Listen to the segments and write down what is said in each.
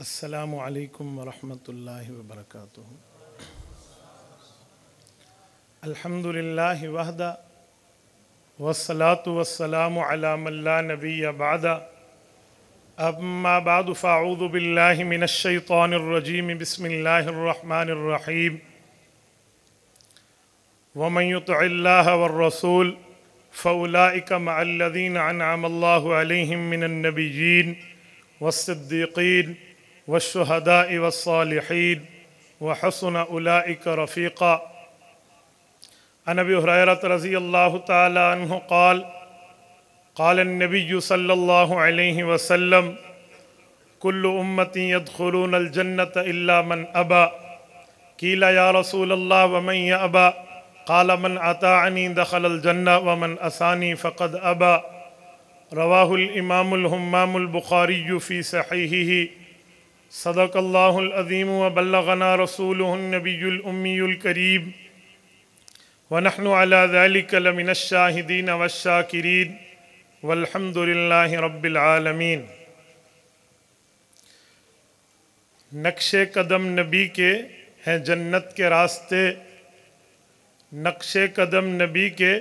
अस्सलाम वालेकुम वरहमतुल्लाहि व बरकातुहू अल्हम्दुलिल्लाहि वहदा वस्सलातु वस्सलामु अला मन ला नबी बादा अम्मा बाद फ़ाऊदु बिल्लाहि मिनश शैतानिर रजीम बिस्मिल्लाहिर रहमानिर रहीम व मन युतिल्लाह वर रसूल फ़ौलाइक मअल्लज़ीन अनअमल्लाहु अलैहिम मिनन नबिय्यीन वस्सिद्दीक़ीन والشهداء والصالحين وحسن أولئك رفيقا عن أبي هريرة رضي الله تعالى عنه قال قال النبي صلى الله عليه وسلم كل أمتي يدخلون الجنة إلا من أبى قيل يا رسول الله ومن يأبى قال من أطاعني دخل الجنة ومن أساني فقد أبى رواه الإمام الهمام البخاري في صحيحه सदक़ल्लाज़ीम वबल्लना रसूलनबीमीकरीब वनहनकलमिनशाहिदीन वशाकिरीन वलहमदिल्ला रबालमीन नक्श कदम नबी के हैं जन्नत के रास्ते नक्श कदम नबी के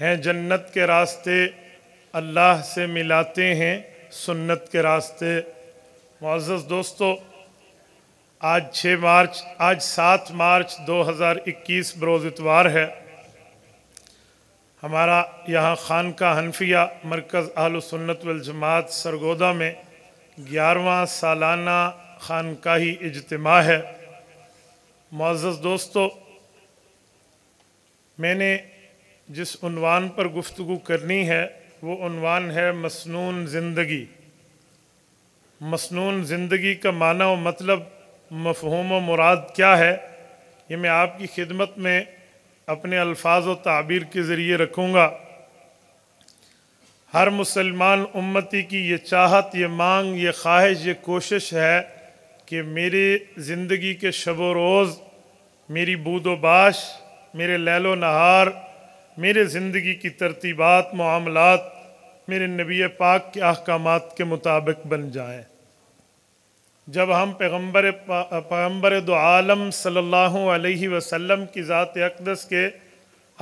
हैं जन्नत के रास्ते अल्लाह से मिलाते हैं सुन्नत के रास्ते मोज़ दोस्तों आज 6 मार्च आज 7 मार्च 2021 बरोज़ इतवार है हमारा यहाँ खान का हनफिया मरकज़ आल सुन्नत सरगोदा में ग्यारहवा सालाना खानकाही इजतम है मोज़ दोस्तों मैंने जिस पर गुफ्तु करनी है वो है मसनून ज़िंदगी मसनून ज़िंदगी का माना व मतलब मफहूम व मुराद क्या है ये मैं आपकी खिदमत में अपने अल्फाज व ताबीर के ज़रिए रखूँगा हर मुसलमान उम्मती की ये चाहत ये मांग ये ख्वाहिश ये कोशिश है कि मेरे ज़िंदगी के शब रोज़ मेरी बूदोबाश मेरे लैलो नहार मेरे ज़िंदगी की तरतीबात मामलत मेरे नबी पाक के अहकाम के मुताबिक बन जाएँ जब हम पैगम्बर पैगम्बर दो आलम सल्लल्लाहु अलैहि वसल्लम की ज़ात अकदस के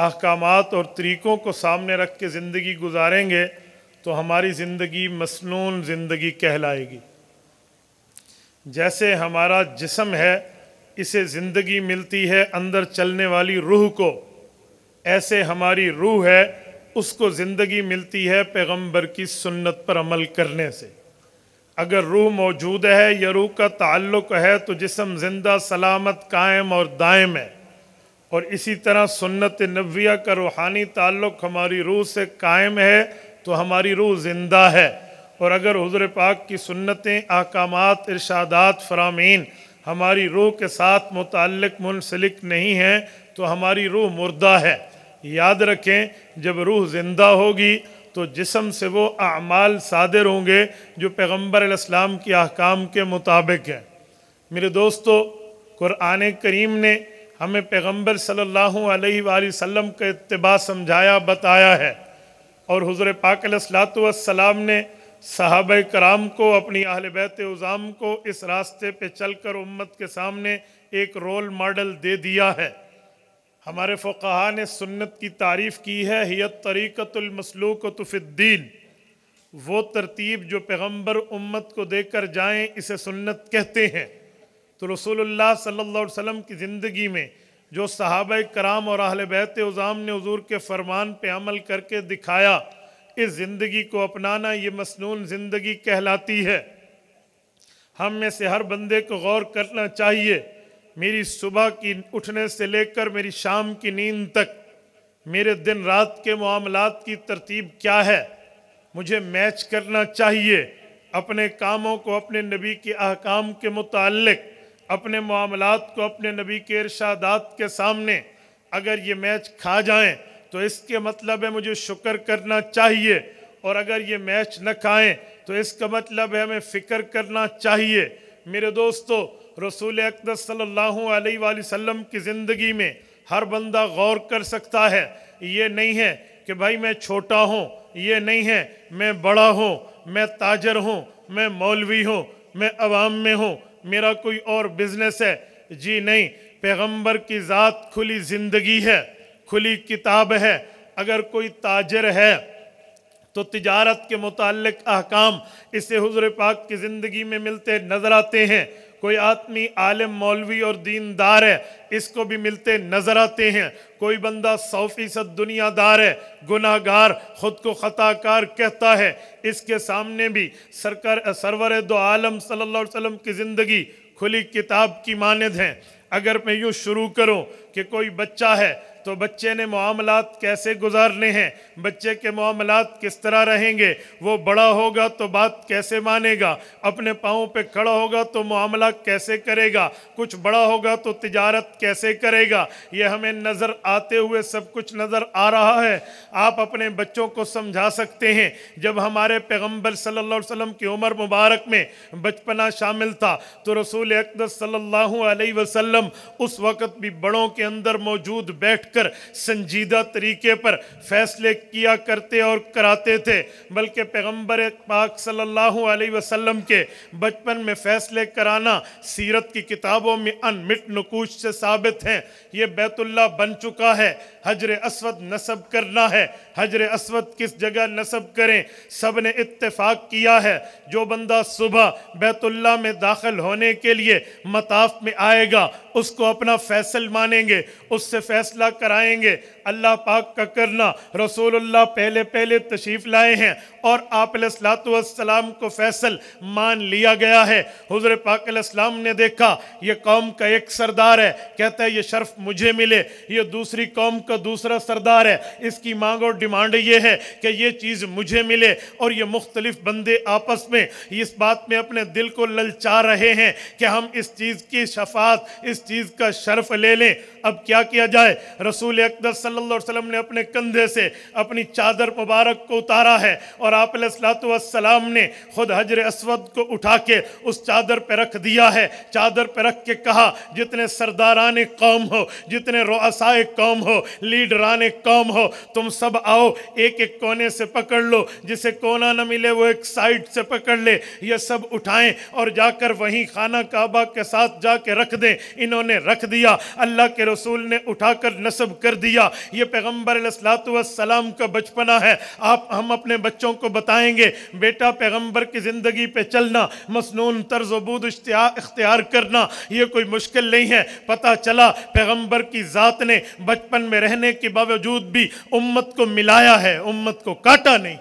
अहकाम और तरीक़ों को सामने रख के ज़िंदगी गुजारेंगे तो हमारी ज़िंदगी मसनून ज़िंदगी कहलाएगी जैसे हमारा जिसम है इसे ज़िंदगी मिलती है अंदर चलने वाली रूह को ऐसे हमारी रूह है उसको ज़िंदगी मिलती है पैगंबर की सुन्नत पर अमल करने से अगर रूह मौजूद है या रूह का ताल्लुक है तो जिसम जिंदा सलामत कायम और दायम है और इसी तरह सुन्नत नबिया का रूहानी ताल्लुक हमारी रूह से कायम है तो हमारी रूह ज़िंदा है और अगर हजर पाक की सुन्नतें अहकाम इर्शादात फरामीन हमारी रूह के साथ मुतल मुनसलिक नहीं हैं तो हमारी रूह मुर्दा है याद रखें जब रूह ज़िंदा होगी तो जिसम से वो अमाल सादिर होंगे जो पैगम्बर इस्लाम के अहकाम के मुताबिक हैं मेरे दोस्तों क़ुरान करीम ने हमें पैगम्बर सल्लल्लाहु अलैहि वसल्लम का इतबा समझाया बताया है और हज़र पाकलाम ने साहब कराम को अपनी अहल बैत उज़ाम को इस रास्ते पर चल कर उम्मत के सामने एक रोल मॉडल दे दिया है हमारे फ़ुकहा ने सुन्नत की तारीफ़ की है हियत तरीक़तमसलूकतफ़ीन वो तरतीब जो पैगम्बर उम्मत को देकर जाएं इसे सुन्नत कहते हैं तो रसूलुल्लाह सल्लल्लाहु अलैहि वसल्लम की ज़िंदगी में जो सहाब कराम और अहल बैत उज़ाम ने हजूर के फरमान पर अमल करके दिखाया इस ज़िंदगी को अपनाना ये मसनून ज़िंदगी कहलाती है हम में से हर बंदे को गौर करना चाहिए मेरी सुबह की उठने से लेकर मेरी शाम की नींद तक मेरे दिन रात के मामला की तरतीब क्या है मुझे मैच करना चाहिए अपने कामों को अपने नबी के अहकाम के मुतल अपने मामलात को अपने नबी के इर्शादात के सामने अगर ये मैच खा जाएं तो इसके मतलब है मुझे शुक्र करना चाहिए और अगर ये मैच न खाएं तो इसका मतलब है हमें फ़िक्र करना चाहिए मेरे दोस्तों रसूल अकदर सल्लल्लाहु की ज़िंदगी में हर बंदा गौर कर सकता है ये नहीं है कि भाई मैं छोटा हूँ ये नहीं है मैं बड़ा हूँ मैं ताजर हूँ मैं मौलवी हूँ मैं अवाम में हूँ मेरा कोई और बिजनेस है जी नहीं पैगंबर की ज़ात खुली ज़िंदगी है खुली किताब है अगर कोई ताजर है तो तजारत के मुतल अहकाम इसे हजर पाक की ज़िंदगी में मिलते नज़र आते हैं कोई आदमी आलम मौलवी और दीनदार है इसको भी मिलते नजर आते हैं कोई बंदा सौ फीसद दुनियादार है गुनाहगार खुद को खताकार कहता है इसके सामने भी सरकार सरवर दो आलम सल्लल्लाहु अलैहि वसल्लम की ज़िंदगी खुली किताब की मानद है अगर मैं यूँ शुरू करूँ कि कोई बच्चा है तो बच्चे ने मामलात कैसे गुजारने हैं बच्चे के मामलात किस तरह रहेंगे वो बड़ा होगा तो बात कैसे मानेगा अपने पाँव पे खड़ा होगा तो मामला कैसे करेगा कुछ बड़ा होगा तो तिजारत कैसे करेगा ये हमें नज़र आते हुए सब कुछ नज़र आ रहा है आप अपने बच्चों को समझा सकते हैं जब हमारे पैगम्बर सल्ला वसम की उम्र मुबारक में बचपना शामिल था तो रसूल अकदर सल्ला वसम उस वक़्त भी बड़ों के अंदर मौजूद बैठ देखकर संजीदा तरीके पर फैसले किया करते और कराते थे बल्कि पैगम्बर पाक सल्लल्लाहु अलैहि वसल्लम के बचपन में फैसले कराना सीरत की किताबों में अनमिट नकूश से साबित हैं ये बैतुल्ला बन चुका है हजर असवद नसब करना है हजर असवद किस जगह नसब करें सब ने इतफाक किया है जो बंदा सुबह बैतुल्ला में दाखिल होने के लिए मताफ में आएगा उसको अपना फैसल मानेंगे उससे फैसला कराएंगे अल्लाह पाक का करना रसूलुल्लाह पहले पहले तशरीफ़ लाए हैं और आप सलाम को फैसल मान लिया गया है हजर पाक ने देखा ये कौम का एक सरदार है कहता है ये शर्फ मुझे मिले ये दूसरी कौम का दूसरा सरदार है इसकी मांग और डिमांड ये है कि ये चीज़ मुझे मिले और ये मुख्तलिफ बंदे आपस में इस बात में अपने दिल को ललचा रहे हैं कि हम इस चीज़ की शफात इस चीज़ का शर्फ ले लें अब क्या किया जाए रसूल अकदर सल्लल्लाहु ने अपने कंधे से अपनी चादर मुबारक को उतारा है और आप सलाम ने खुद हजर असवद को उठा के उस चादर पर रख दिया है चादर पर रख के कहा जितने सरदारान कौम हो जितने रोसाए कौम हो लीडरान कौम हो तुम सब आओ एक एक कोने से पकड़ लो जिसे कोना न मिले वो एक साइड से पकड़ ले ये सब उठाएं और जाकर वहीं खाना काबा के साथ जाके रख दें इन्होंने रख दिया अल्लाह के रसूल ने उठाकर नस्ब कर दिया ये पैगम्बर सलाम का बचपना है आप हम अपने बच्चों को बताएंगे बेटा पैगम्बर की ज़िंदगी पे चलना मसनून तर्ज वबूद इख्तियार करना ये कोई मुश्किल नहीं है पता चला पैगम्बर की ज़ात ने बचपन में रहने के बावजूद भी उम्मत को मिलाया है उम्मत को काटा नहीं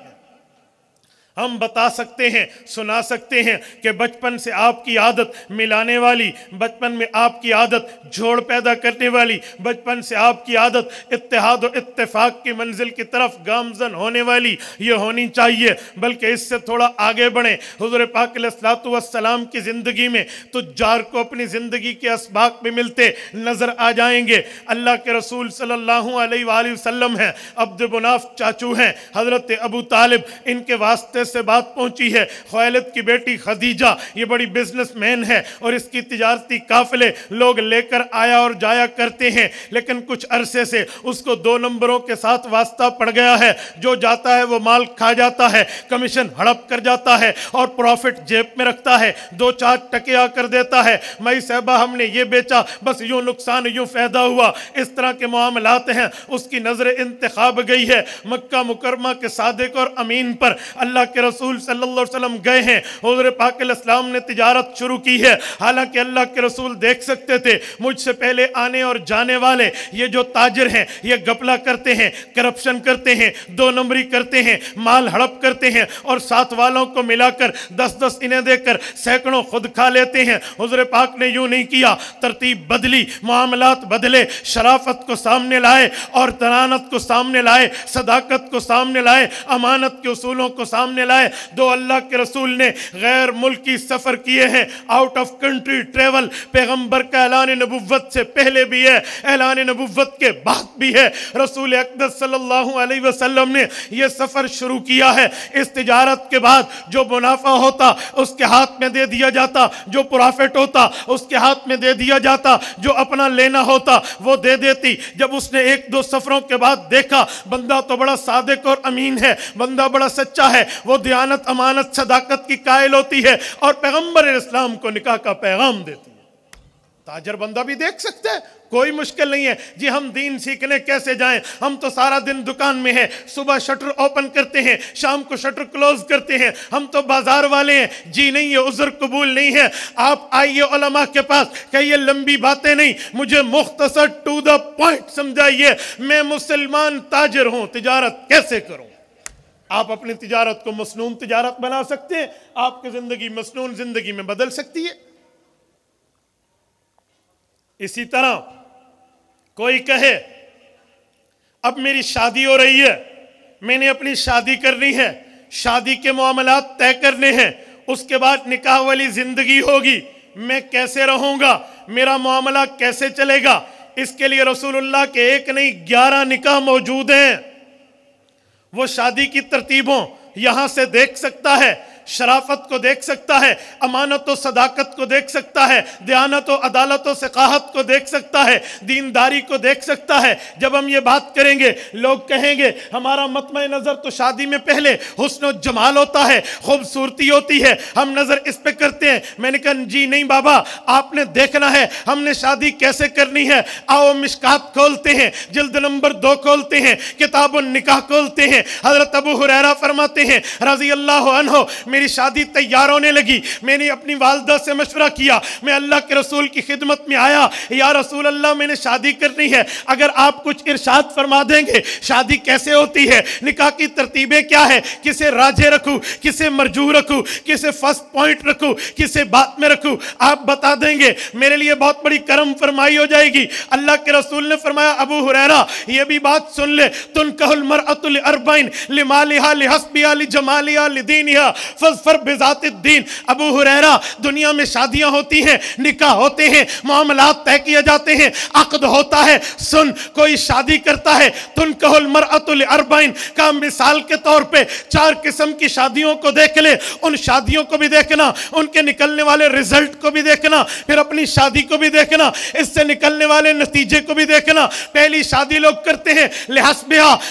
हम बता सकते हैं सुना सकते हैं कि बचपन से आपकी आदत मिलाने वाली बचपन में आपकी आदत जोड़ पैदा करने वाली बचपन से आपकी आदत इतिहाद और इतफाक़ की मंजिल की तरफ गामजन होने वाली ये होनी चाहिए बल्कि इससे थोड़ा आगे बढ़ें हजूर पाकलातम की ज़िंदगी में तो जार को अपनी ज़िंदगी के इसबाक में मिलते नज़र आ जाएंगे अल्लाह के रसूल सल्ला अलैहि हैं अब्दुनाफ़ चाचू हैं हज़रत अबू तालिब इनके वास्ते से बात पहुंची है खैलत की बेटी खदीजा ये बड़ी बिजनेसमैन है और इसकी तजारती काफिले लोग लेकर आया और जाया करते हैं लेकिन कुछ अरसे से उसको दो नंबरों के साथ वास्ता पड़ गया है जो जाता है वो माल खा जाता है कमीशन हड़प कर जाता है और प्रॉफिट जेब में रखता है दो चार टके आकर देता है मई साहबा हमने ये बेचा बस यूँ नुकसान यूँ फायदा हुआ इस तरह के मामलाते हैं उसकी नज़र इंतखब गई है मक्का मुकरमा के सादक और अमीन पर अल्लाह के के रसूल सल्ला गए हैं हजर पाक इस्लाम ने तजारत शुरू की है हालांकि अल्लाह के रसूल देख सकते थे मुझसे पहले आने और जाने वाले ये जो ताजर हैं ये गपला करते हैं करप्शन करते हैं दो नंबरी करते हैं माल हड़प करते हैं और साथ वालों को मिलाकर दस दस इन्हें देकर सैकड़ों खुद खा लेते हैं हजर पाक ने यूँ नहीं किया तरतीब बदली मामला बदले शराफत को सामने लाए और तनानत को सामने लाए सदाकत को सामने लाए अमानत के असूलों को सामने चलाए दो अल्लाह के रसूल ने गैर मुल्की सफ़र किए हैं आउट ऑफ कंट्री ट्रेवल पैगम्बर का ऐलान नबुवत से पहले भी है ऐलान नबुवत के बाद भी है रसूल अकदर सल्लल्लाहु अलैहि वसल्लम ने यह सफ़र शुरू किया है इस तजारत के बाद जो मुनाफा होता उसके हाथ में दे दिया जाता जो प्रॉफिट होता उसके हाथ में दे दिया जाता जो अपना लेना होता वो दे देती जब उसने एक दो सफ़रों के बाद देखा बंदा तो बड़ा सादक और अमीन है बंदा बड़ा सच्चा है वो दयानत अमानत सदाकत की कायल होती है और पैगम्बर इस्लाम को निकाह का पैगाम देती है ताजर बंदा भी देख सकते हैं कोई मुश्किल नहीं है जी हम दीन सीखने कैसे जाएं हम तो सारा दिन दुकान में है सुबह शटर ओपन करते हैं शाम को शटर क्लोज करते हैं हम तो बाजार वाले हैं जी नहीं ये उज़र कबूल नहीं है आप आइए ओलमा के पास कहिए लंबी बातें नहीं मुझे मुख्तसर टू द पॉइंट समझाइए मैं मुसलमान ताजर हूँ तजारत कैसे करूँ आप अपनी तजारत को मसनून तजारत बना सकते हैं आपकी ज़िंदगी मसनून ज़िंदगी में बदल सकती है इसी तरह कोई कहे अब मेरी शादी हो रही है मैंने अपनी शादी करनी है शादी के मामला तय करने हैं उसके बाद निकाह वाली ज़िंदगी होगी मैं कैसे रहूंगा मेरा मामला कैसे चलेगा इसके लिए रसूलुल्लाह के एक नहीं ग्यारह निकाह मौजूद हैं वो शादी की तरतीबों यहां से देख सकता है शराफत को देख सकता है अमानत व सदाकत को देख सकता है दयानत व अदालत व सकाहत को देख सकता है दीनदारी को देख सकता है जब हम ये बात करेंगे लोग कहेंगे हमारा मतम नज़र तो शादी में पहले हुसन जमाल होता है खूबसूरती होती है हम नज़र इस पर करते हैं मैंने कहा जी नहीं बाबा आपने देखना है हमने शादी कैसे करनी है आओ मिशकात खोलते हैं जल्द नंबर दो खोलते हैं किताब निकाह खोलते हैं हजरत अबू हुरैरा फरमाते हैं रजी अल्लाह मेरी शादी तैयार होने लगी मैंने अपनी वालदा से मशवरा किया मैं अल्लाह के रसूल की खिदमत में आया या रसूल अल्लाह मैंने शादी करनी है अगर आप कुछ इरशाद फरमा देंगे शादी कैसे होती है निकाह की तरतीबें क्या है किसे राजे रखूँ किसे मरजू रखूँ किसे फर्स्ट पॉइंट रखूँ किसे बात में रखूँ आप बता देंगे मेरे लिए बहुत बड़ी करम फरमाई हो जाएगी अल्लाह के रसूल ने फरमाया अबू हुरैरा यह भी बात सुन ले तुन कहुल मर अतुल अरबैन लिमालिहा लिहसबिया लिजमालिया लिदीनिया फर बेजातद्दीन अबू हुरैरा दुनिया में शादियां होती हैं निकाह होते हैं मामला तय किए जाते हैं अकद होता है सुन कोई शादी करता है तुन मर अतुल अरबाइन का मिसाल के तौर पे चार किस्म की शादियों को देख ले उन शादियों को भी देखना उनके निकलने वाले रिजल्ट को भी देखना फिर अपनी शादी को भी देखना इससे निकलने वाले नतीजे को भी देखना पहली शादी लोग करते हैं लिहाज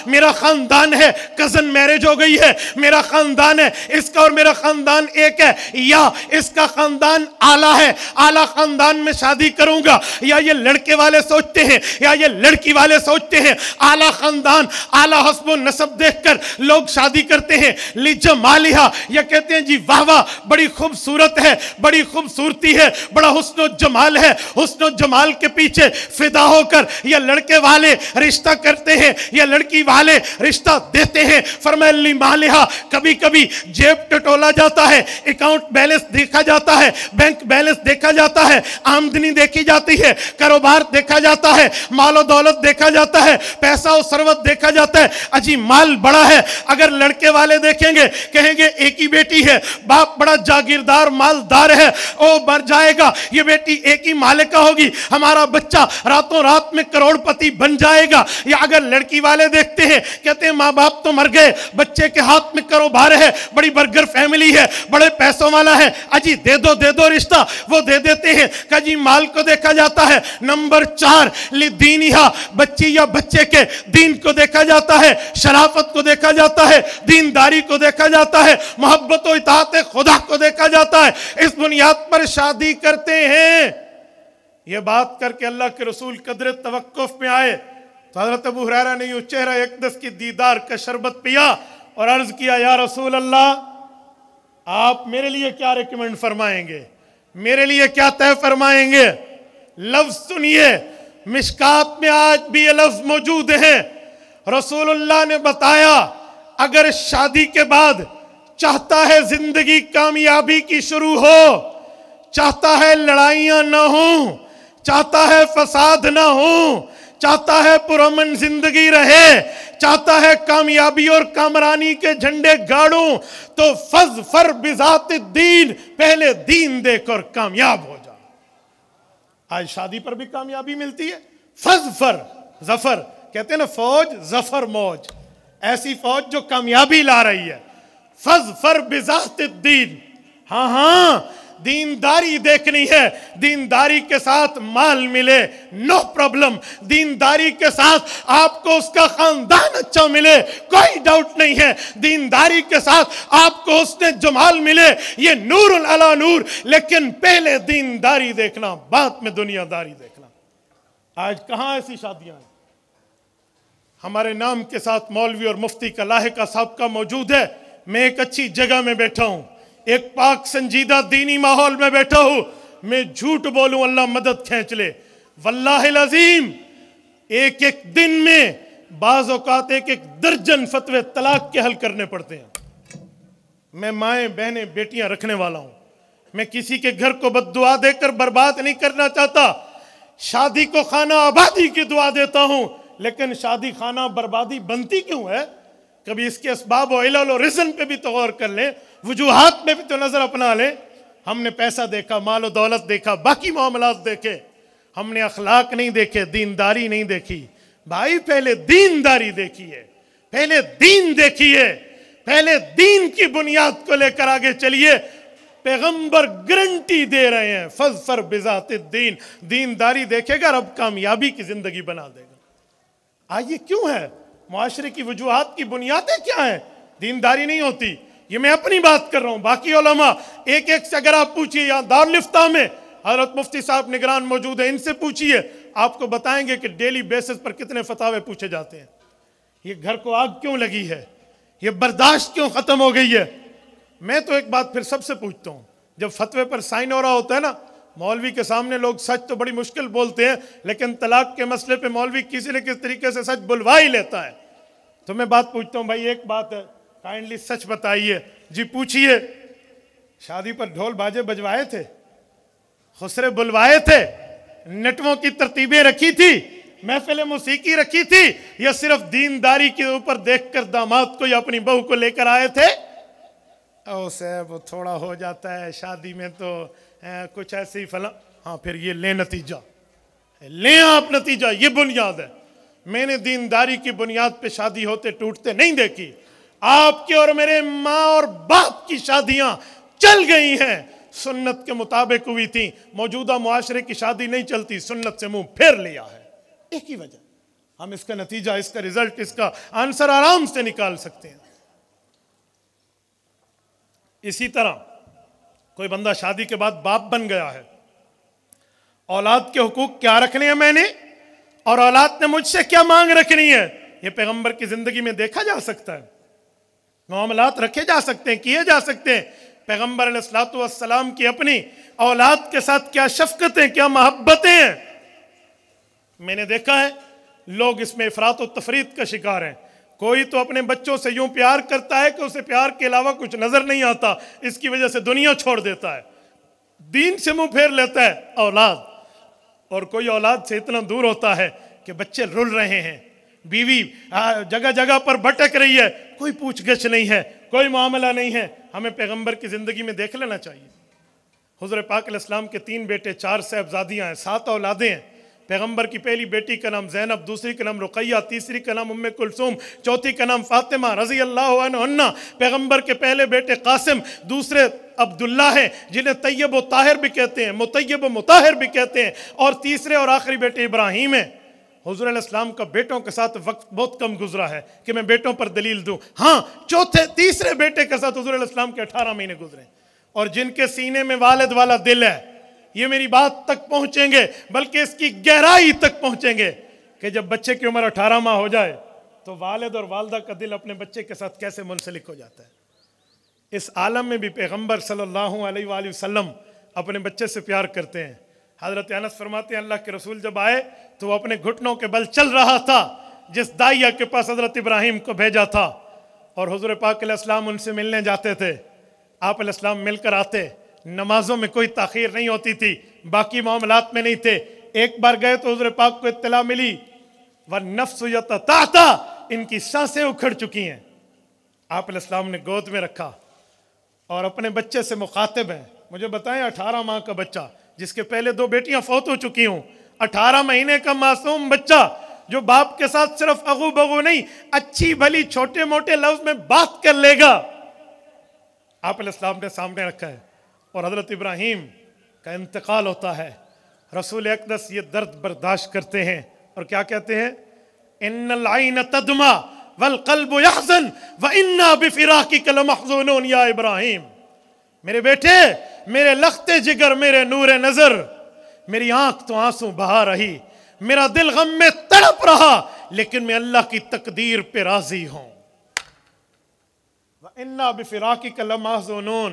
मेरा खानदान है कज़न मैरिज हो गई है मेरा खानदान है इसका और मेरा मेरा खानदान एक है या इसका खानदान आला है आला खानदान में शादी करूंगा या ये लड़के वाले सोचते हैं या ये लड़की वाले सोचते हैं आला खानदान आला हसब नसब देखकर लोग शादी करते हैं लिजा मालिया या कहते हैं जी वाह वाह बड़ी खूबसूरत है बड़ी खूबसूरती है बड़ा हुसन जमाल है हुसन जमाल के पीछे फिदा होकर या लड़के वाले रिश्ता करते हैं या लड़की वाले रिश्ता देते हैं फरमैली मालिहा कभी कभी जेब टटोल तोला जाता है अकाउंट बैलेंस देखा जाता है बैंक बैलेंस देखा जाता है आमदनी देखी जाती है कारोबार देखा जाता है मालो दौलत देखा जाता है पैसा और सरवत देखा जाता है अजी माल बड़ा है अगर लड़के वाले देखेंगे कहेंगे एक ही बेटी है बाप बड़ा जागीरदार मालदार है ओ मर जाएगा ये बेटी एक ही मालिका होगी हमारा बच्चा रातों रात में करोड़पति बन जाएगा या अगर लड़की वाले देखते हैं कहते हैं माँ बाप तो मर गए बच्चे के हाथ में कारोबार है बड़ी बर्गर फैमिली है बड़े पैसों वाला है अजी दे दो दे दो रिश्ता वो दे देते हैं कजी माल को देखा जाता है नंबर चार दीनिया बच्ची या बच्चे के दीन को देखा जाता है शराफत को देखा जाता है दीनदारी को देखा जाता है मोहब्बत इतात खुदा को देखा जाता है इस बुनियाद पर शादी करते हैं ये बात करके अल्लाह के रसूल कदर तवक्फ में आए तो हजरत अबू हुरैरा ने यूं चेहरा एकदस की दीदार का शरबत पिया और अर्ज किया या रसूल अल्लाह आप मेरे लिए क्या रिकमेंड फरमाएंगे मेरे लिए क्या तय फरमाएंगे लफ्ज सुनिए मिशकात में आज भी ये लफ्ज मौजूद है रसूलुल्लाह ने बताया अगर शादी के बाद चाहता है जिंदगी कामयाबी की शुरू हो चाहता है लड़ाइयां ना हो चाहता है फसाद ना हो चाहता है पुरमन जिंदगी रहे चाहता है कामयाबी और कामरानी के झंडे गाड़ू तो फज फर बिजात दीन पहले दीन देख और कामयाब हो जा आज शादी पर भी कामयाबी मिलती है फज फर जफर कहते हैं ना फौज जफर मौज ऐसी फौज जो कामयाबी ला रही है फज फर बिजात दीन हाँ हाँ दीनदारी देखनी है दीनदारी के साथ माल मिले नो प्रॉब्लम दीनदारी के साथ आपको उसका ख़ानदान अच्छा मिले कोई डाउट नहीं है दीनदारी के साथ आपको उसने जमाल मिले ये नूर अला नूर लेकिन पहले दीनदारी देखना बाद में दुनियादारी देखना आज कहाँ ऐसी शादियां हैं हमारे नाम के साथ मौलवी और मुफ्ती का लाहे का सबका मौजूद है मैं एक अच्छी जगह में बैठा हूं एक पाक संजीदा दीनी माहौल में बैठा हूं मैं झूठ बोलूं अल्लाह मदद खींच ले वल्लाजीम एक एक दिन में बाज एक एक दर्जन फतवे तलाक के हल करने पड़ते हैं मैं माए बहने बेटियां रखने वाला हूं मैं किसी के घर को बददुआ देकर बर्बाद नहीं करना चाहता शादी को खाना आबादी की दुआ देता हूं लेकिन शादी खाना बर्बादी बनती क्यों है कभी इसके इसबाब और रिजन पे भी तो गौर कर लें वजूहत में भी तो नज़र अपना लें हमने पैसा देखा माल और दौलत देखा बाकी मामला देखे हमने अखलाक नहीं देखे दीनदारी नहीं देखी भाई पहले दीनदारी देखी है पहले दीन देखिए पहले दीन की बुनियाद को लेकर आगे चलिए पैगंबर गारंटी दे रहे हैं फर बिजात दीन दीनदारी देखेगा रब कामयाबी की जिंदगी बना देगा आइए क्यों है माशरे की वजूहत की बुनियादें क्या हैं दीनदारी नहीं होती ये मैं अपनी बात कर रहा हूँ बाकी ओलमा एक एक से अगर आप पूछिए यहाँ लिफ्ता में हजरत मुफ्ती साहब निगरान मौजूद है इनसे पूछिए आपको बताएंगे कि डेली बेसिस पर कितने फतावे पूछे जाते हैं ये घर को आग क्यों लगी है ये बर्दाश्त क्यों ख़त्म हो गई है मैं तो एक बात फिर सबसे पूछता हूँ जब फतवे पर साइन हो रहा होता है ना मौलवी के सामने लोग सच तो बड़ी मुश्किल बोलते हैं लेकिन तलाक के मसले पे मौलवी किसी न किसी तरीके से सच बुलवा ही लेता है तो मैं बात पूछता हूँ भाई एक बात है काइंडली सच बताइए जी पूछिए शादी पर ढोल बाजे बजवाए थे खुसरे बुलवाए थे नेटवों की तरतीबें रखी थी महफिल मौसीकी रखी थी या सिर्फ दीनदारी के ऊपर देखकर दामाद को या अपनी बहू को लेकर आए थे ओ वो थोड़ा हो जाता है शादी में तो आ, कुछ ऐसे ही फला हाँ फिर ये ले नतीजा ले आप नतीजा ये बुनियाद है मैंने दीनदारी की बुनियाद पे शादी होते टूटते नहीं देखी आपके और मेरे माँ और बाप की शादियां चल गई हैं सुन्नत के मुताबिक हुई थी मौजूदा मुआशरे की शादी नहीं चलती सुन्नत से मुंह फेर लिया है एक ही वजह हम इसका नतीजा इसका रिजल्ट इसका आंसर आराम से निकाल सकते हैं इसी तरह कोई बंदा शादी के बाद बाप बन गया है औलाद के हुकूक क्या रखने हैं मैंने और औलाद ने मुझसे क्या मांग रखनी है ये पैगंबर की जिंदगी में देखा जा सकता है मामलात रखे जा सकते हैं किए जा सकते हैं पैगम्बर सलाम की अपनी औलाद के साथ क्या शफकतें क्या मोहब्बतें हैं मैंने देखा है लोग इसमें इफरात और तफरीत का शिकार हैं कोई तो अपने बच्चों से यूं प्यार करता है कि उसे प्यार के अलावा कुछ नजर नहीं आता इसकी वजह से दुनिया छोड़ देता है दीन से मुंह फेर लेता है औलाद और कोई औलाद से इतना दूर होता है कि बच्चे रुल रहे हैं बीवी जगह जगह पर भटक रही है कोई पूछ गछ नहीं है कोई मामला नहीं है हमें पैगंबर की ज़िंदगी में देख लेना चाहिए हजर पाक के तीन बेटे चार साहबजादियाँ हैं सात औलादे हैं पैगम्बर की पहली बेटी का नाम जैनब दूसरी का नाम रुकैया तीसरी का नाम उम्म कुलसूम चौथी का नाम फातिमा रजी अल्लाहन्ना पैगम्बर के पहले बेटे कासिम दूसरे अब्दुल्ला है जिन्हें तैयब व ताहिर भी कहते हैं मुतैब मुताहिर भी कहते हैं और तीसरे और आखिरी बेटे इब्राहिम हैं हजूर इस्लाम का बेटों के साथ वक्त बहुत कम गुजरा है कि मैं बेटों पर दलील दूँ हाँ चौथे तीसरे बेटे के साथ हजूर इस्लाम के अठारह महीने गुजरे और जिनके सीने में वालद वाला दिल है ये मेरी बात तक पहुंचेंगे बल्कि इसकी गहराई तक पहुंचेंगे कि जब बच्चे की उम्र अठारह माह हो जाए तो वालद और वालदा का दिल अपने बच्चे के साथ कैसे मुंसलिक हो जाता है इस आलम में भी पैगम्बर सल्लल्लाहु अलैहि वसल्लम अपने बच्चे से प्यार करते हैं हज़रत अनस फरमाते हैं अल्लाह के रसूल जब आए तो वह अपने घुटनों के बल चल रहा था जिस दाइया के पास हज़रत इब्राहिम को भेजा था और हजूर पाकाम उनसे मिलने जाते थे आप मिलकर आते नमाजों में कोई तखीर नहीं होती थी बाकी मामलात में नहीं थे एक बार गए तो हजरे पाक को इतला मिली व नफ्स इनकी सांसें उखड़ चुकी हैं आप इस्लाम ने गोद में रखा और अपने बच्चे से मुखातिब हैं मुझे बताएं अठारह माह का बच्चा जिसके पहले दो बेटियां फौत हो चुकी हूं अठारह महीने का मासूम बच्चा जो बाप के साथ सिर्फ अगू बगू नहीं अच्छी भली छोटे मोटे लफ्ज में बात कर लेगा आप इस्लाम ने सामने रखा है और हज़रत इब्राहिम का इंतकाल होता है रसूल अकदस ये दर्द बर्दाश्त करते हैं और क्या कहते हैं इन लाइन तदमा वल कल्ब यहजन व इन्ना बिफिरा की कल महजून या इब्राहिम मेरे बेटे मेरे लखते जिगर मेरे नूर नज़र मेरी आंख तो आंसू बहा रही मेरा दिल गम में तड़प रहा लेकिन मैं अल्लाह की तकदीर पे राजी हूं इन्ना बिफिराकी कलमाजोनून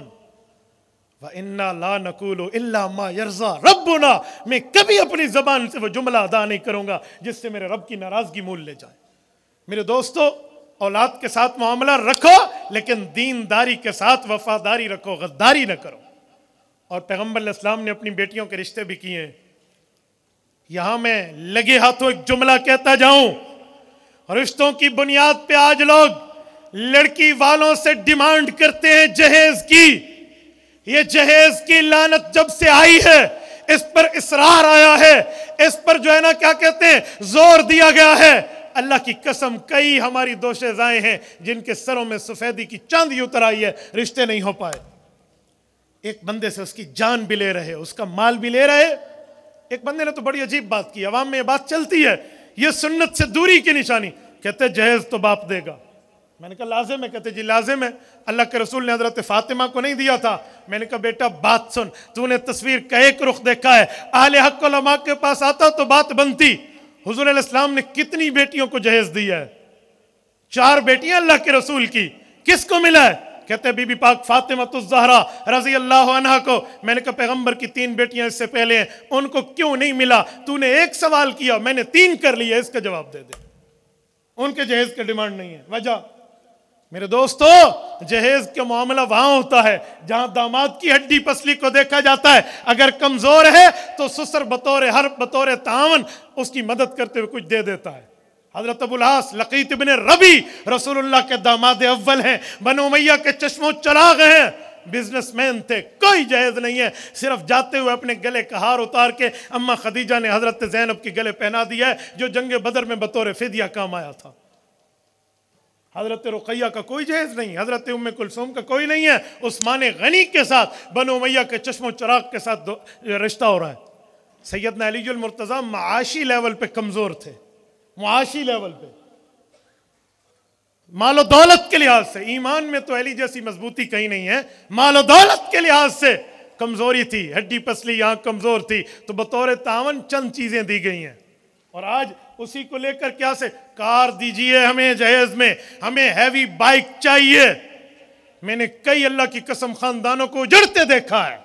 व इन्ना ला नकूलो इल्ला यरजा रबना मैं कभी अपनी ज़बान से वो जुमला अदा नहीं करूंगा जिससे मेरे रब की नाराज़गी मोल ले जाए मेरे दोस्तों औलाद के साथ मामला रखो लेकिन दीनदारी के साथ वफादारी रखो गद्दारी ना करो और पैगम्बल इस्लाम ने अपनी बेटियों के रिश्ते भी किए यहां मैं लगे हाथों एक जुमला कहता जाऊं रिश्तों की बुनियाद पे आज लोग लड़की वालों से डिमांड करते हैं जहेज की ये जहेज की लानत जब से आई है इस पर इसरार आया है इस पर जो है ना क्या कहते हैं जोर दिया गया है अल्लाह की कसम कई हमारी दोशेजाएं हैं जिनके सरों में सफेदी की चांदी उतर आई है रिश्ते नहीं हो पाए एक बंदे से उसकी जान भी ले रहे उसका माल भी ले रहे एक बंदे ने तो बड़ी अजीब बात की अवाम में यह बात चलती है यह सुन्नत से दूरी की निशानी कहते जहेज तो बाप देगा मैंने कहा लाजिम है कहते जी लाजिम है अल्लाह के रसूल ने हजरत फातिमा को नहीं दिया था मैंने कहा बेटा बात सुन तूने तस्वीर का एक रुख देखा है आल हकमा के पास आता तो बात बनती हजूर इस्लाम ने कितनी बेटियों को जहेज दिया है चार बेटियां अल्लाह के रसूल की किसको मिला है कहते हैं बीबी पाक फातिमा तो जहरा रजी अल्लाह अनहा को मैंने कहा पैगंबर की तीन बेटियां इससे पहले हैं उनको क्यों नहीं मिला तूने एक सवाल किया मैंने तीन कर लिया इसका जवाब दे दे उनके जहेज का डिमांड नहीं है वजह मेरे दोस्तों जहेज का मामला वहां होता है जहां दामाद की हड्डी पसली को देखा जाता है अगर कमजोर है तो सुसर बतौर हर बतौर तावन उसकी मदद करते हुए कुछ दे देता है हजरत अबुलहास लकीत बिन रबी रसूलुल्लाह के दामाद अव्वल हैं बनो मैया के चश्मो चराग हैं बिजनेसमैन थे कोई जायज़ नहीं है सिर्फ जाते हुए अपने गले का हार उतार के अम्मा खदीजा ने हजरत जैनब के गले पहना दिया है जो जंग बदर में बतौर फिदिया काम आया था हज़रत रुकैया का कोई जहेज नहीं हज़रत उम कुलसूम का कोई नहीं है उस्मान गनी के साथ बनो मैया के चश्मो चराग के साथ रिश्ता हो रहा है सैदना अलीजुलमरतज़ा माशी लेवल पे कमज़ोर थे माशी लेवल पे मालो दौलत के लिहाज से ईमान में तो अली जैसी मजबूती कहीं नहीं है मालो दौलत के लिहाज से कमज़ोरी थी हड्डी पसली यहाँ कमज़ोर थी तो बतौर तावन चंद चीज़ें दी गई हैं और आज उसी को लेकर क्या से कार दीजिए हमें जहेज में हमें हैवी बाइक चाहिए मैंने कई अल्लाह की कसम खानदानों को उजड़ते देखा है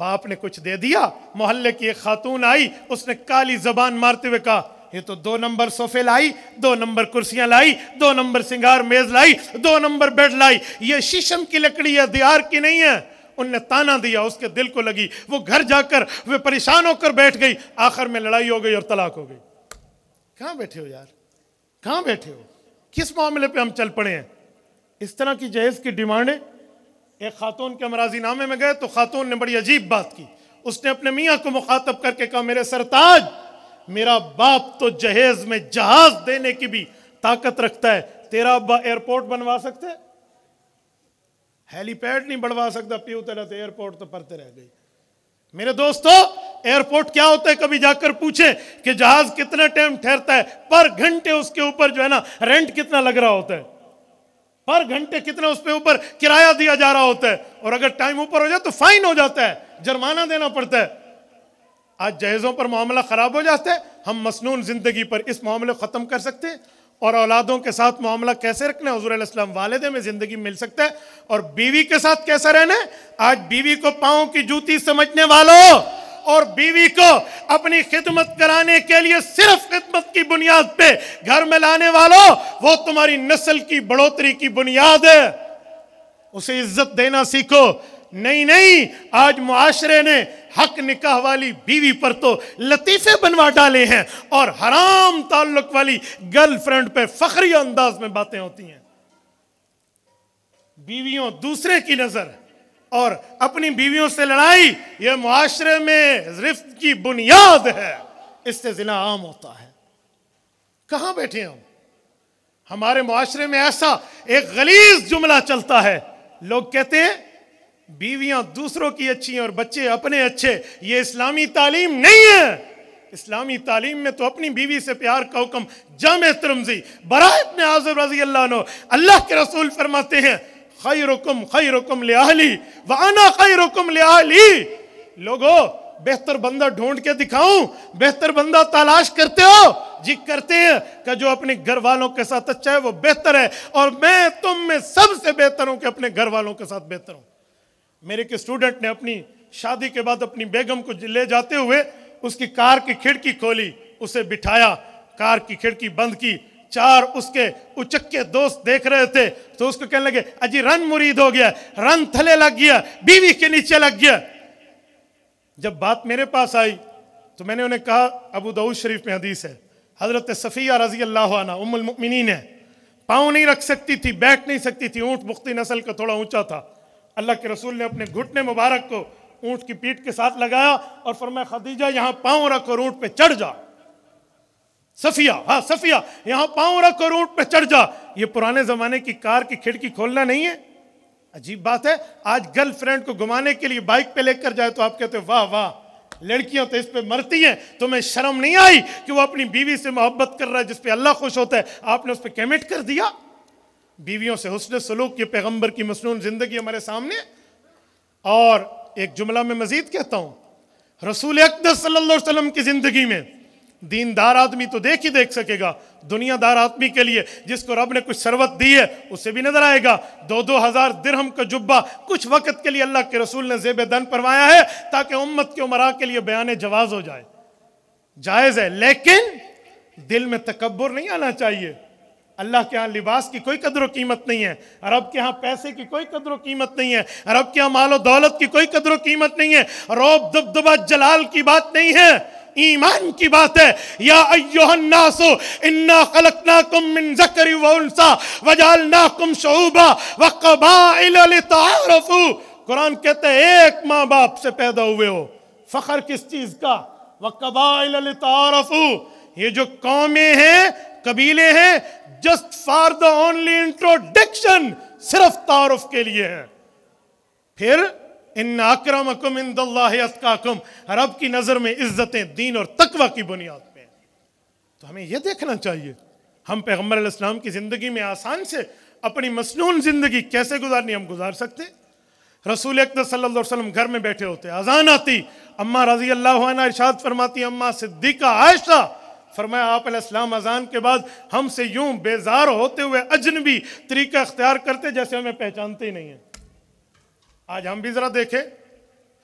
बाप ने कुछ दे दिया मोहल्ले की एक खातून आई उसने काली जबान मारते हुए कहा ये तो दो नंबर सोफे लाई दो नंबर कुर्सियां लाई दो नंबर सिंगार मेज लाई दो नंबर बेड लाई ये शीशम की लकड़ी या दियार की नहीं है उनने ताना दिया उसके दिल को लगी वो घर जाकर वे परेशान होकर बैठ गई आखिर में लड़ाई हो गई और तलाक हो गई कहाँ बैठे हो यार कहाँ बैठे हो किस मामले पे हम चल पड़े हैं इस तरह की जहेज की डिमांड एक खातून के अमराजी नामे में गए तो खातून ने बड़ी अजीब बात की उसने अपने मियाँ को मुखातब करके कहा मेरे सरताज मेरा बाप तो जहेज में जहाज देने की भी ताकत रखता है तेरा अब्बा एयरपोर्ट बनवा सकते हेलीपैड नहीं बढ़वा सकता पीयू तेरा तो एयरपोर्ट तो पड़ते रह गई मेरे दोस्तों एयरपोर्ट क्या होता है कभी जाकर पूछे कि जहाज कितना टाइम ठहरता है पर घंटे उसके ऊपर जो है ना रेंट कितना लग रहा होता है पर घंटे कितना उस पर ऊपर किराया दिया जा रहा होता है और अगर टाइम ऊपर हो जाए तो फाइन हो जाता है जुर्माना देना पड़ता है आज जहेजों पर मामला खराब हो जाता है हम मसनून जिंदगी पर इस मामले को खत्म कर सकते हैं और औलादों के साथ मामला कैसे रखना हजूर असलम वालदे में ज़िंदगी मिल सकता है और बीवी के साथ कैसा रहना है आज बीवी को पाओ की जूती समझने वालों और बीवी को अपनी खिदमत कराने के लिए सिर्फ खिदमत की बुनियाद पे घर में लाने वालों वो तुम्हारी नस्ल की बढ़ोतरी की बुनियाद है उसे इज्जत देना सीखो नहीं नहीं आज मुआशरे ने हक निकाह वाली बीवी पर तो लतीफ़े बनवा डाले हैं और हराम ताल्लुक वाली गर्लफ्रेंड पे फखरी अंदाज में बातें होती हैं बीवियों दूसरे की नज़र और अपनी बीवियों से लड़ाई यह मुआशरे में रिफ्त की बुनियाद है इससे जिला आम होता है कहां बैठे हम हमारे मुआशरे में ऐसा एक गलीज जुमला चलता है लोग कहते हैं बीवियां दूसरों की अच्छी हैं और बच्चे अपने अच्छे ये इस्लामी तालीम नहीं है इस्लामी तालीम में तो अपनी बीवी से प्यार का हुक्म जाम तरमजी बरात में आज रजी अल्लाह अल्लाह के रसूल फरमाते हैं खई रुकम खई रुकम लियाली वाना खई रुकम लियाली लोगो बेहतर बंदा ढूंढ के दिखाऊं बेहतर बंदा तलाश करते हो जी करते हैं कि जो अपने घर वालों के साथ अच्छा है वो बेहतर है और मैं तुम में सबसे बेहतर हूं कि अपने घर वालों के साथ बेहतर हूं मेरे के स्टूडेंट ने अपनी शादी के बाद अपनी बेगम को ले जाते हुए उसकी कार की खिड़की खोली उसे बिठाया कार की खिड़की बंद की चार उसके उचक्के दोस्त देख रहे थे तो उसको कहने लगे अजी रन मुरीद हो गया रन थले लग गया बीवी के नीचे लग गया जब बात मेरे पास आई तो मैंने उन्हें कहा अबू दाऊद शरीफ में हदीस है हजरत सफ़िया रजी अल्लाह उमिन है पाँव नहीं रख सकती थी बैठ नहीं सकती थी ऊँट मुख्ती नस्ल का थोड़ा ऊंचा था अल्लाह के रसूल ने अपने घुटने मुबारक को ऊँट की पीठ के साथ लगाया और फरमाया खदीजा यहाँ पाँव रख और ऊँट पे चढ़ जा सफिया हाँ सफिया यहाँ पाँव रख और ऊँट पे चढ़ जा ये पुराने ज़माने की कार की खिड़की खोलना नहीं है अजीब बात है आज गर्लफ्रेंड को घुमाने के लिए बाइक पे लेकर जाए तो आप कहते हो वाह वाह लड़कियां तो इस पे मरती हैं तुम्हें शर्म नहीं आई कि वो अपनी बीवी से मोहब्बत कर रहा है जिसपे अल्लाह खुश होता है आपने उस पर कमिट कर दिया बीवियों से हसन सलूक के पैगम्बर की मसनून ज़िंदगी हमारे सामने और एक जुमला में मजीद कहता हूँ रसूल अकदस वसल्लम की ज़िंदगी में दीनदार आदमी तो देख ही देख सकेगा दुनियादार आदमी के लिए जिसको रब ने कुछ शरबत दी है उसे भी नजर आएगा दो दो हजार दिरहम का जुब्बा कुछ वक्त के लिए अल्लाह के रसूल ने जेब दन परवाया है ताकि उम्मत के उमरा के लिए बयान जवाज हो जाए जायज़ है लेकिन दिल में तकबर नहीं आना चाहिए अल्लाह के यहाँ लिबास की कोई कदर कीमत नहीं है अरब के यहाँ पैसे की कोई कदर कीमत नहीं है अरब के यहाँ मालो दौलत की कोई कदर कीमत नहीं है रोब दबदबा जलाल की बात नहीं है ईमान की बात है या अयोहन्नासो इन्ना खलकनाकुम मिन जकरी व उनसा वजालनाकुम शुबा व कबाइल लितारफू कुरान कहते हैं एक माँ बाप से पैदा हुए हो फखर किस चीज का व कबाइल लितारफू ये जो कौमे हैं कबीले हैं just for the only introduction सिर्फ तारफ के लिए है फिर इन अक्रम अकुम इन दल्लाकुम अरब की नज़र में इज्जतें दीन और तकवा की बुनियाद पे तो हमें यह देखना चाहिए हम पैगम्बर इस्लाम की ज़िंदगी में आसान से अपनी मसनून ज़िंदगी कैसे गुजारनी हम गुजार सकते रसूल अकदर घर में बैठे होते अजान आती अम्मा रजी अल्लाह इर्शाद फरमाती अम्मा सिद्दीका आयशा फरमाया आप इस्लाम अजान के बाद हमसे यूं बेजार होते हुए अजनबी तरीका अख्तियार करते जैसे हमें पहचानते ही नहीं है आज हम भी ज़रा देखें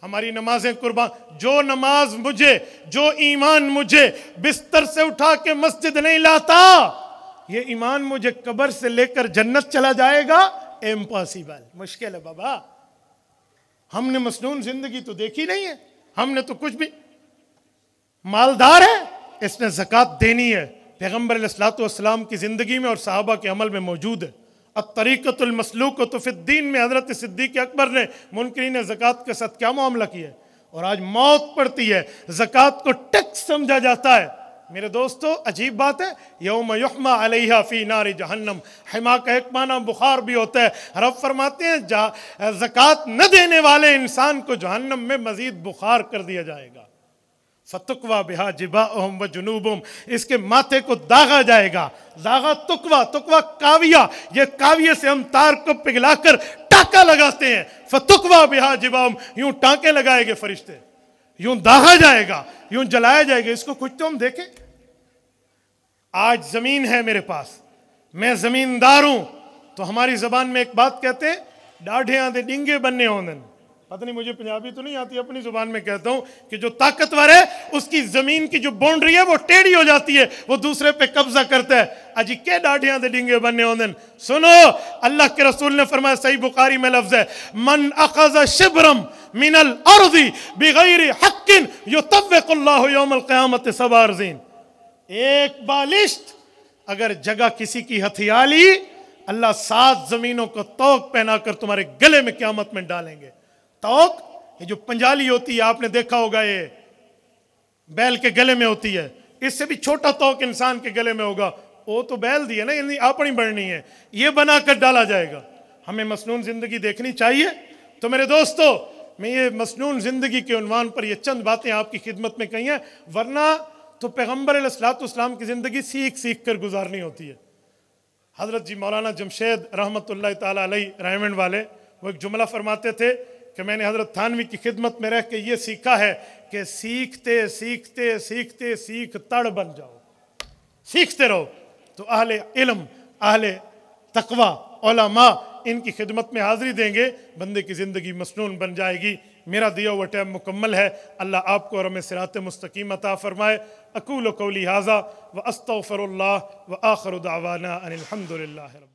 हमारी नमाजें कुर्बान जो नमाज मुझे जो ईमान मुझे बिस्तर से उठा के मस्जिद नहीं लाता ये ईमान मुझे कब्र से लेकर जन्नत चला जाएगा इम्पॉसिबल मुश्किल है बाबा हमने मसनून जिंदगी तो देखी नहीं है हमने तो कुछ भी मालदार है इसने ज़क़़त देनी है पैगम्बर सलाम की ज़िंदगी में और साहबा के अमल में मौजूद है अब तो फिर दीन में हज़रत सिद्दीक अकबर ने मुनकिन ज़क़़त के साथ क्या मामला किया है और आज मौत पड़ती है ज़क़़त को टैक्स समझा जाता है मेरे दोस्तों अजीब बात है यो युमा अलैहा फ़ी नार जहन्नम हमा का एक माना बुखार भी होता है रब फरमाते हैं जक़ात न देने वाले इंसान को जहन्नम में मज़ीद बुखार कर दिया जाएगा फतुकवा बिहा जिबा ओहम व जुनूबम इसके माथे को दागा जाएगा दागा तुकवा तुकवा काविया ये काव्य से हम तार को पिघलाकर टाका लगाते हैं फतुकवा बिहा ओम यूं टाके लगाएंगे फरिश्ते यूं दागा जाएगा यूं जलाया जाएगा इसको कुछ तो हम देखें आज जमीन है मेरे पास मैं जमींदार हूं तो हमारी जबान में एक बात कहते हैं डाढ़े आंधे डिंगे बनने होंगे पता नहीं मुझे पंजाबी तो नहीं आती अपनी जुबान में कहता हूं कि जो ताकतवर है उसकी जमीन की जो बाउंड्री है वो टेढ़ी हो जाती है वो दूसरे पे कब्जा करता है अजी के डाढ़िया दे डिंगे बने होंगे सुनो अल्लाह के रसूल ने फरमाया सही बुखारी में लफ्ज है मन अखाजा शिबरम मिनल अर्जी बिगैर हक्किन यो तब्लामल क्यामत सबारजीन एक बालिश अगर जगह किसी की हथियाली अल्लाह सात जमीनों को तोक पहनाकर तुम्हारे गले में क्यामत में डालेंगे तोक ये जो पंजाली होती है आपने देखा होगा ये बैल के गले में होती है इससे भी छोटा तोक इंसान के गले में होगा वो तो बैल दी है ना यानी अपनी बढ़नी है ये बनाकर डाला जाएगा हमें मसनून ज़िंदगी देखनी चाहिए तो मेरे दोस्तों मैं ये मसनून ज़िंदगी के उनवान पर ये चंद बातें आपकी खिदमत में कही हैं वरना तो पैगम्बर असलातम की ज़िंदगी सीख सीख कर गुजारनी होती है हज़रत जी मौलाना जमशेद रहमत ला तैमंड वाले वो एक जुमला फरमाते थे कि मैंने हज़रत थानवी की खिदमत में रह के ये सीखा है कि सीखते सीखते सीखते सीख तड़ बन जाओ सीखते रहो तो अहले इलम अहले तकवा माँ इनकी खिदमत में हाज़िरी देंगे बंदे की ज़िंदगी मसनून बन जाएगी मेरा दिया हुआ टैम मुकम्मल है अल्लाह आपको और हमें सिरात मुस्तकीम अता फ़रमाए अकूल कौली हाजा व अस्तफ़र व आखरुदावाना अनिलहमदिल्ला